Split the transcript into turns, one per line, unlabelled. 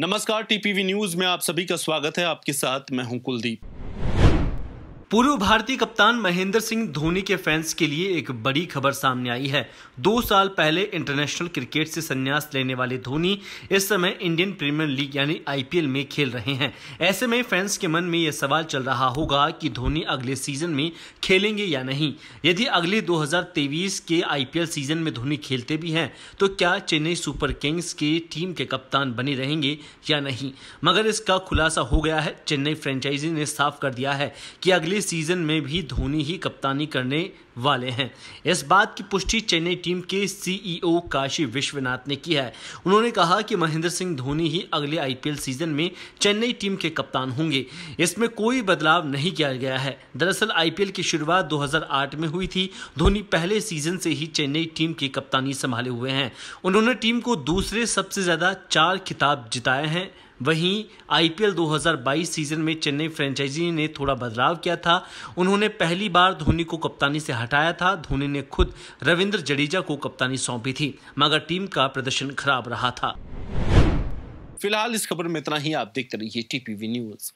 नमस्कार TPV news में आप सभी का स्वागत है आपके साथ मैं हूं कुलदीप पूर्व भारतीय कप्तान महेंद्र सिंह धोनी के फैंस के लिए एक बड़ी खबर सामने आई है दो साल पहले इंटरनेशनल क्रिकेट से संन्यास लेने वाले धोनी इस समय इंडियन प्रीमियर लीग यानी आईपीएल में खेल रहे हैं ऐसे में फैंस के मन में यह सवाल चल रहा होगा कि धोनी अगले सीजन में खेलेंगे या नहीं यदि अगले दो के आईपीएल सीजन में धोनी खेलते भी हैं तो क्या चेन्नई सुपर किंग्स की टीम के कप्तान बने रहेंगे या नहीं मगर इसका खुलासा हो गया है चेन्नई फ्रेंचाइजी ने साफ कर दिया है कि अगले सीजन में भी धोनी ही कप्तानी करने वाले हैं इस बात की पुष्टि चेन्नई टीम के सीईओ e काशी विश्वनाथ ने की है उन्होंने कहा कि महेंद्र सिंह धोनी ही अगले आईपीएल सीजन में चेन्नई टीम के कप्तान होंगे इसमें कोई बदलाव नहीं किया गया है दरअसल आईपीएल की शुरुआत 2008 में हुई थी धोनी पहले सीजन से ही चेन्नई टीम की कप्तानी संभाले हुए हैं उन्होंने टीम को दूसरे सबसे ज्यादा चार खिताब जिताए हैं वहीं आईपीएल 2022 सीजन में चेन्नई फ्रेंचाइजी ने थोड़ा बदलाव किया था उन्होंने पहली बार धोनी को कप्तानी से हटाया था धोनी ने खुद रविंद्र जडेजा को कप्तानी सौंपी थी मगर टीम का प्रदर्शन खराब रहा था फिलहाल इस खबर में इतना ही आप देखते रहिए टीपीवी न्यूज़